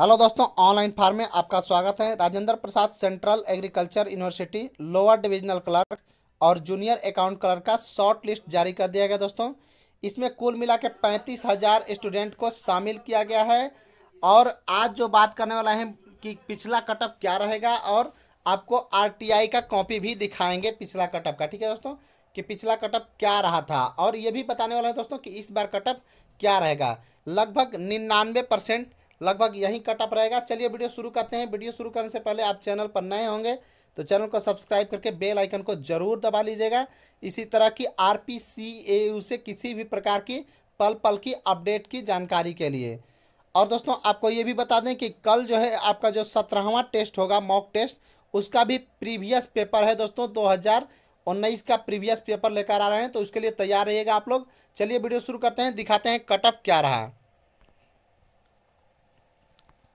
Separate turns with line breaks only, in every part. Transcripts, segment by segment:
hello दोस्तों online form में आपका स्वागत है Rajendra Prasad central agriculture university lower divisional clerk और जूनियर अकाउंट क्लर्क का शॉर्ट लिस्ट जारी कर दिया गया दोस्तों इसमें कुल मिला के पैंतीस हज़ार स्टूडेंट को शामिल किया गया है और आज जो बात करने वाला है कि पिछला कटअप क्या रहेगा और आपको आर का कॉपी भी दिखाएंगे पिछला कटअप का ठीक है दोस्तों कि पिछला कटअप क्या रहा था और ये भी बताने वाला है दोस्तों कि इस बार कटअप क्या रहेगा लगभग निन्यानवे परसेंट लगभग यहीं कटअप रहेगा चलिए वीडियो शुरू करते हैं वीडियो शुरू करने से पहले आप चैनल पर नए होंगे तो चैनल को सब्सक्राइब करके बेल आइकन को जरूर दबा लीजिएगा इसी तरह की आर पी से किसी भी प्रकार की पल पल की अपडेट की जानकारी के लिए और दोस्तों आपको ये भी बता दें कि कल जो है आपका जो सत्रहवा टेस्ट होगा मॉक टेस्ट उसका भी प्रीवियस पेपर है दोस्तों दो उन्नीस का प्रीवियस पेपर लेकर आ रहे हैं तो उसके लिए तैयार रहिएगा आप लोग चलिए वीडियो शुरू करते हैं दिखाते हैं कटअप क्या रहा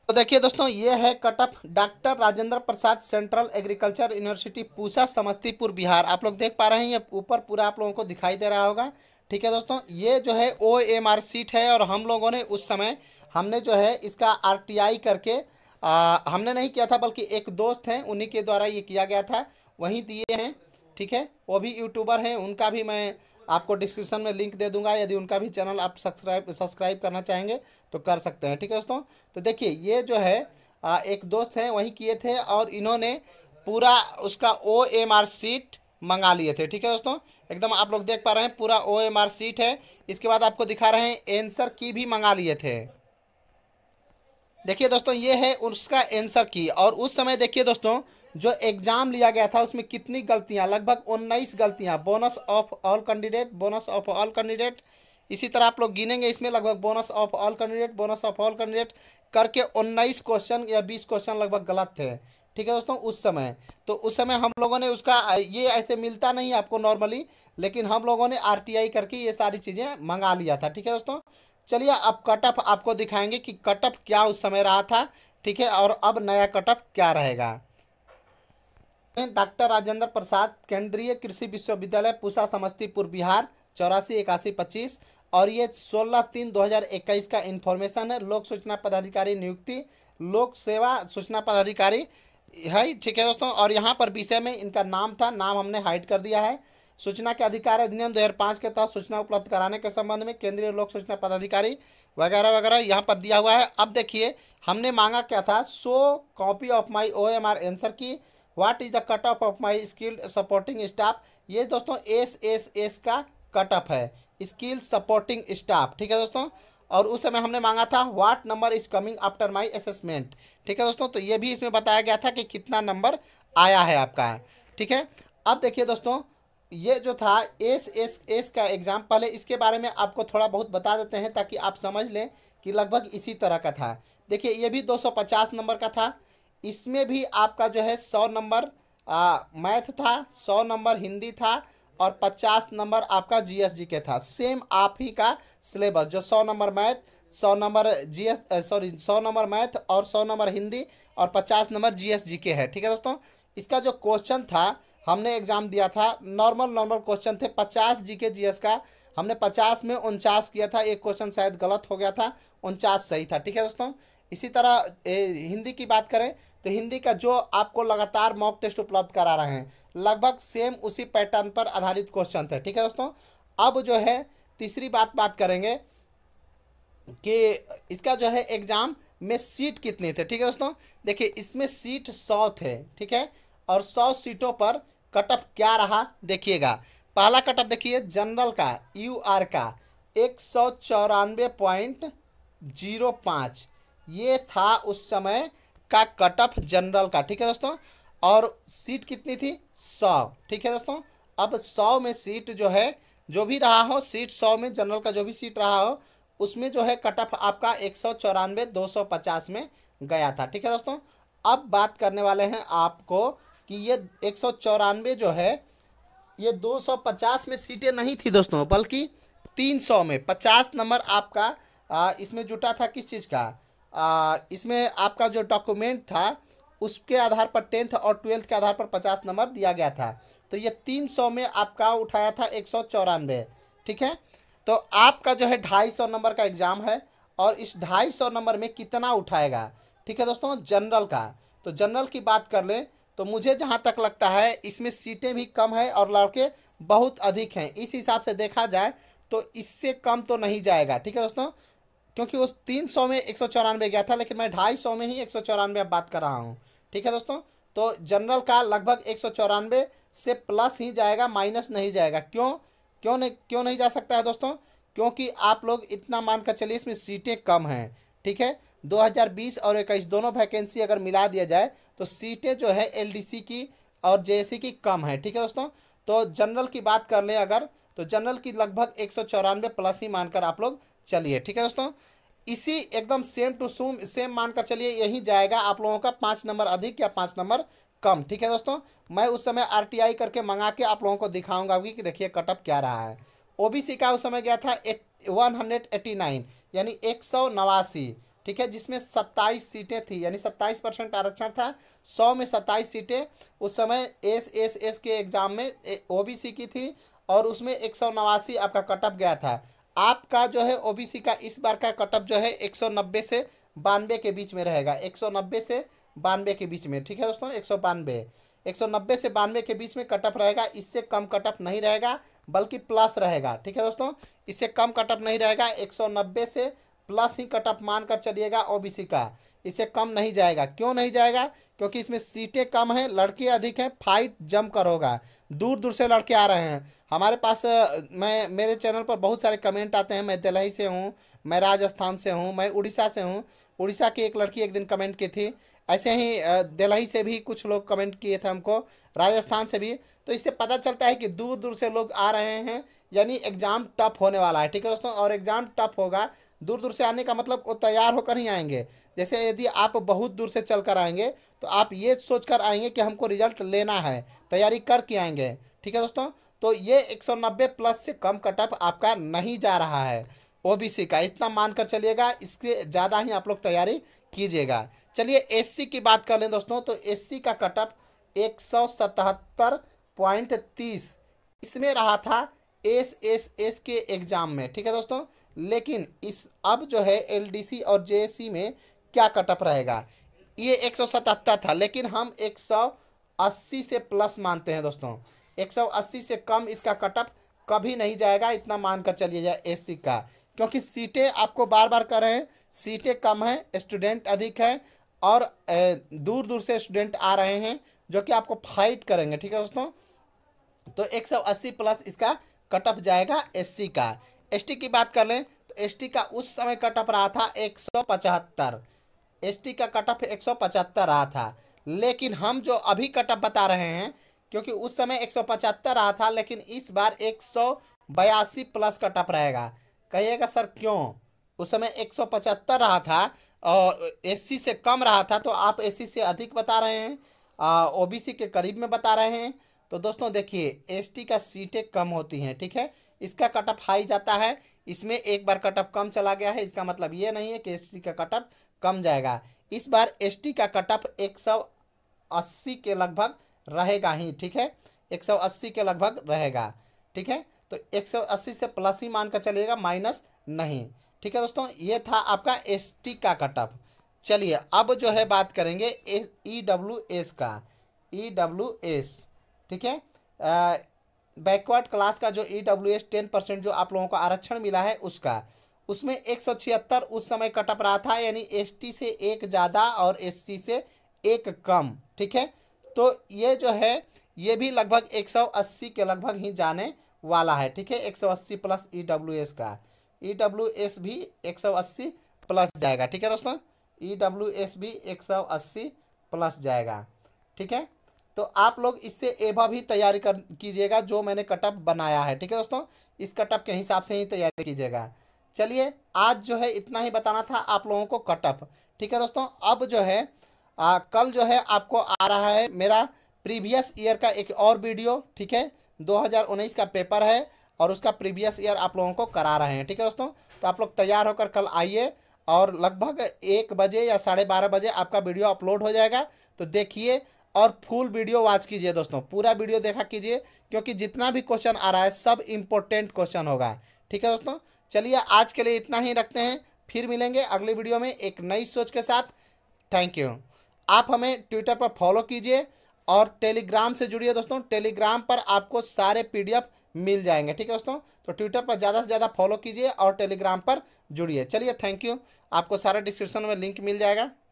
तो देखिए दोस्तों ये है cutoff doctor Rajendra Prasad central agriculture university Pusa Samastipur Bihar आप लोग देख पा रहे हैं ये ऊपर पूरा आप लोगों को दिखाई दे रहा होगा ठीक है दोस्तों ये जो है ओ एम आर सीट है और हम लोगों ने उस समय हमने जो है इसका आर टी आई करके आ, हमने नहीं किया था बल्कि एक दोस्त हैं उन्हीं के द्वारा ये किया गया था वहीं दिए हैं ठीक है वो भी यूट्यूबर हैं उनका भी मैं आपको डिस्क्रिप्शन में लिंक दे दूंगा यदि उनका भी चैनल आप सब्सक्राइब सब्सक्राइब करना चाहेंगे तो कर सकते हैं ठीक है दोस्तों तो देखिए ये जो है आ, एक दोस्त हैं वहीं किए थे और इन्होंने पूरा उसका ओ एम आर सीट मंगा लिए थे ठीक है दोस्तों एकदम आप लोग देख पा रहे हैं पूरा ओ एम आर सीट है इसके बाद आपको दिखा रहे हैं एंसर की भी मंगा लिए थे देखिए दोस्तों ये है उसका एंसर की और उस समय देखिए दोस्तों जो एग्जाम लिया गया था उसमें कितनी गलतियां लगभग उन्नीस गलतियां bonus of all candidate bonus of all candidate इसी तरह आप लोग गिनेंगे इसमें लगभग bonus of all candidate bonus of all candidate करके उन्नीस क्वेश्चन या बीस क्वेश्चन लगभग गलत थे ठीक है दोस्तों उस समय तो उस समय हम लोगों ने उसका ये ऐसे मिलता नहीं आपको नॉर्मली लेकिन हम लोगों ने आर करके ये सारी चीज़ें मंगा लिया था ठीक है दोस्तों चलिए अब कट ऑफ आपको दिखाएंगे कि कट ऑफ क्या उस समय रहा था ठीक है और अब नया कट ऑफ क्या रहेगा डॉक्टर राजेंद्र प्रसाद केंद्रीय कृषि विश्वविद्यालय पूसा समस्तीपुर बिहार चौरासी इक्यासी पच्चीस और ये सोलह तीन दो हज़ार इक्कीस का इन्फॉर्मेशन है लोक सूचना पदाधिकारी नियुक्ति लोक सेवा सूचना पदाधिकारी है ठीक है दोस्तों और यहाँ पर विषय में इनका नाम था नाम हमने हाइड कर दिया है सूचना के अधिकार अधिनियम 2005 के तहत सूचना उपलब्ध कराने के संबंध में केंद्रीय लोक सूचना पदाधिकारी वगैरह वगैरह यहाँ पर दिया हुआ है अब देखिए हमने मांगा क्या था so copy of my O M R answer की what is the cut off of my skilled supporting staff ये दोस्तों एस एस एस का कट ऑफ है स्किल सपोर्टिंग स्टाफ ठीक है दोस्तों और उस समय हमने मांगा था what number is coming after my assessment ठीक है दोस्तों तो ये भी इसमें बताया गया था कि कितना नंबर आया है आपका ठीक है अब देखिए दोस्तों ये जो था एस एस एस का एग्ज़ाम पहले इसके बारे में आपको थोड़ा बहुत बता देते हैं ताकि आप समझ लें कि लगभग इसी तरह का था देखिए ये भी 250 नंबर का था इसमें भी आपका जो है सौ नंबर मैथ था सौ नंबर हिंदी था और पचास नंबर आपका जीएसजी के था सेम आप ही का सिलेबस जो सौ नंबर मैथ सौ number G S sorry number math और सौ नंबर हिंदी और पचास नंबर जीएसजी के है ठीक है दोस्तों इसका जो क्वेश्चन था हमने एग्ज़ाम दिया था नॉर्मल नॉर्मल क्वेश्चन थे पचास जी के जी का हमने पचास में उनचास किया था एक क्वेश्चन शायद गलत हो गया था उनचास सही था ठीक है दोस्तों इसी तरह ए, हिंदी की बात करें तो हिंदी का जो आपको लगातार मॉक टेस्ट उपलब्ध करा रहे हैं लगभग सेम उसी पैटर्न पर आधारित क्वेश्चन थे ठीक है दोस्तों अब जो है तीसरी बात बात करेंगे कि इसका जो है एग्ज़ाम में सीट कितनी थे ठीक है दोस्तों देखिए इसमें सीट सौ थे ठीक है और सौ सीटों पर कट ऑफ क्या रहा देखिएगा पहला कट ऑफ देखिए जनरल का यू आर का एक सौ चौरानवे पॉइंट जीरो पाँच ये था उस समय का कट ऑफ जनरल का ठीक है दोस्तों और सीट कितनी थी सौ ठीक है दोस्तों अब सौ में सीट जो है जो भी रहा हो सीट सौ में जनरल का जो भी सीट रहा हो उसमें जो है कट ऑफ आपका एक सौ चौरानवे दो सौ पचास में गया था ठीक है दोस्तों अब बात करने वाले हैं आपको कि ये एक सौ चौरानवे जो है ये दो सौ पचास में सीटें नहीं थी दोस्तों बल्कि तीन सौ में पचास नंबर आपका आ, इसमें जुटा था किस चीज़ का आ, इसमें आपका जो डॉक्यूमेंट था उसके आधार पर टेंथ और ट्वेल्थ के आधार पर पचास नंबर दिया गया था तो ये तीन सौ में आपका उठाया था एक सौ चौरानवे ठीक है तो आपका जो है ढाई सौ नंबर का एग्ज़ाम है और इस ढाई सौ नंबर में कितना उठाएगा ठीक है दोस्तों जनरल का तो जनरल की बात कर लें तो मुझे जहाँ तक लगता है इसमें सीटें भी कम है और लड़के बहुत अधिक हैं इस हिसाब से देखा जाए तो इससे कम तो नहीं जाएगा ठीक है दोस्तों क्योंकि उस तीन सौ में एक सौ चौरानवे गया था लेकिन मैं ढाई सौ में ही एक सौ चौरानवे अब बात कर रहा हूँ ठीक है दोस्तों तो जनरल का लगभग एक सौ चौरानवे से प्लस ही जाएगा माइनस नहीं जाएगा क्यों क्यों नहीं क्यों नहीं जा सकता है दोस्तों क्योंकि आप लोग इतना मान कर चलिए इसमें सीटें कम हैं ठीक है 2020 और इक्कीस दोनों वैकेंसी अगर मिला दिया जाए तो सीटें जो है एलडीसी की और सी की कम है ठीक है दोस्तों तो जनरल की बात कर लें अगर तो जनरल की लगभग एक प्लस ही मानकर आप लोग चलिए ठीक है दोस्तों इसी एकदम सेम टू सेम सेम मानकर चलिए यही जाएगा आप लोगों का पाँच नंबर अधिक या पाँच नंबर कम ठीक है दोस्तों मैं उस समय आर करके मंगा के आप लोगों को दिखाऊंगा कि देखिए कटअप क्या रहा है ओ का उस समय गया था एट वन हंड्रेड नाइन यानी एक सौ नवासी ठीक है जिसमें सत्ताईस सीटें थी यानी सत्ताईस परसेंट आरक्षण था सौ में सत्ताईस सीटें उस समय एस एस एस के एग्ज़ाम में ओबीसी की थी और उसमें एक सौ नवासी आपका कटअप गया था आपका जो है ओबीसी का इस बार का कटअप जो है 190 से बानवे के बीच में रहेगा 190 से बानवे के बीच में ठीक है दोस्तों एक सौ बानवे एक सौ नब्बे से बानवे के बीच में कटअप रहेगा इससे कम कटअप नहीं रहेगा बल्कि प्लस रहेगा ठीक है दोस्तों इससे कम कटअप नहीं रहेगा एक सौ नब्बे से प्लस ही कटअप मानकर चलिएगा ओबीसी का इससे कम नहीं जाएगा क्यों नहीं जाएगा क्योंकि इसमें सीटें कम हैं लड़के अधिक हैं फाइट कर होगा दूर दूर से लड़के आ रहे हैं हमारे पास मैं मेरे चैनल पर बहुत सारे कमेंट आते हैं मैं दिल्ली से हूँ मैं राजस्थान से हूँ मैं उड़ीसा से हूँ उड़ीसा की एक लड़की एक दिन कमेंट की थी ऐसे ही दिल्ली से भी कुछ लोग कमेंट किए थे हमको राजस्थान से भी तो इससे पता चलता है कि दूर दूर से लोग आ रहे हैं यानी एग्ज़ाम टफ होने वाला है ठीक है दोस्तों और एग्ज़ाम टफ होगा दूर दूर से आने का मतलब वो तैयार होकर ही आएंगे जैसे यदि आप बहुत दूर से चल कर आएंगे तो आप ये सोच कर आएंगे कि हमको रिजल्ट लेना है तैयारी करके आएंगे ठीक है दोस्तों तो ये 190 प्लस से कम कट ऑफ आपका नहीं जा रहा है सी का इतना मानकर चलिएगा इसके ज़्यादा ही आप लोग तैयारी कीजिएगा चलिए सी की बात कर लें दोस्तों तो सी का कट ऑफ एक सौ सतहत्तर पॉइंट तीस इसमें रहा था एस एस एस के एग्ज़ाम में ठीक है दोस्तों लेकिन इस अब जो है एलडीसी और जे में क्या कटअप रहेगा ये एक था लेकिन हम 180 से प्लस मानते हैं दोस्तों 180 से कम इसका कटअप कभी नहीं जाएगा इतना मान कर चलिए जाए एस का क्योंकि सीटें आपको बार बार कर रहे हैं सीटें कम हैं स्टूडेंट अधिक हैं और दूर दूर से स्टूडेंट आ रहे हैं जो कि आपको फाइट करेंगे ठीक है दोस्तों तो 180 प्लस इसका कटअप जाएगा एससी का एसटी की बात कर लें तो एसटी का उस समय कट ऑफ रहा था एक सौ पचहत्तर टी का कट ऑफ एक सौ पचहत्तर रहा था लेकिन हम जो अभी कट ऑफ बता रहे हैं क्योंकि उस समय एक सौ पचहत्तर रहा था लेकिन इस बार एक सौ बयासी प्लस कट ऑफ रहेगा कहिएगा सर क्यों उस समय एक सौ पचहत्तर रहा था और एस से कम रहा था तो आप एस से अधिक बता रहे हैं ओबीसी के करीब में बता रहे हैं तो दोस्तों देखिए एसटी का सीटें कम होती हैं ठीक है इसका कटअप हाई जाता है इसमें एक बार कटअप कम चला गया है इसका मतलब ये नहीं है कि एस का कटअप कम जाएगा इस बार एस का कटअप एक सौ अस्सी के लगभग रहेगा ही ठीक है एक सौ अस्सी के लगभग रहेगा ठीक है तो एक सौ अस्सी से प्लस ही मान कर चलिएगा माइनस नहीं ठीक है दोस्तों ये था आपका एस का कटअप चलिए अब जो है बात करेंगे ई डब्ल्यू एस का ई डब्ल्यू एस ठीक है बैकवर्ड क्लास का जो E W S ten percent जो आप लोगों को आरक्षण मिला है उसका उसमें एक सौ छिहत्तर उस समय कटअप रहा था यानी एस टी से एक ज़्यादा और एस सी से एक कम ठीक है तो ये जो है ये भी लगभग एक सौ अस्सी के लगभग ही जाने वाला है ठीक है एक सौ अस्सी प्लस ई डब्ल्यू एस का ई डब्ल्यू एस भी एक सौ अस्सी प्लस जाएगा ठीक है दोस्तों ई डब्ल्यू एस भी एक सौ अस्सी प्लस जाएगा ठीक है तो आप लोग इससे एवा भी तैयारी कर कीजिएगा जो मैंने कटअप बनाया है ठीक है दोस्तों इस कटअप के हिसाब से ही तैयारी कीजिएगा चलिए आज जो है इतना ही बताना था आप लोगों को कटअप ठीक है दोस्तों अब जो है आ, कल जो है आपको आ रहा है मेरा प्रीवियस ईयर का एक और वीडियो ठीक है 2019 का पेपर है और उसका प्रीवियस ईयर आप लोगों को करा रहे हैं ठीक है दोस्तों तो आप लोग तैयार होकर कल आइए और लगभग एक बजे या साढ़े बारह बजे आपका वीडियो अपलोड हो जाएगा तो देखिए और फुल वीडियो वॉच कीजिए दोस्तों पूरा वीडियो देखा कीजिए क्योंकि जितना भी क्वेश्चन आ रहा है सब इम्पोर्टेंट क्वेश्चन होगा ठीक है दोस्तों चलिए आज के लिए इतना ही रखते हैं फिर मिलेंगे अगले वीडियो में एक नई सोच के साथ थैंक यू आप हमें ट्विटर पर फॉलो कीजिए और टेलीग्राम से जुड़िए दोस्तों टेलीग्राम पर आपको सारे पी मिल जाएंगे ठीक है दोस्तों तो ट्विटर पर ज़्यादा से ज़्यादा फॉलो कीजिए और टेलीग्राम पर जुड़िए चलिए थैंक यू आपको सारा डिस्क्रिप्शन में लिंक मिल जाएगा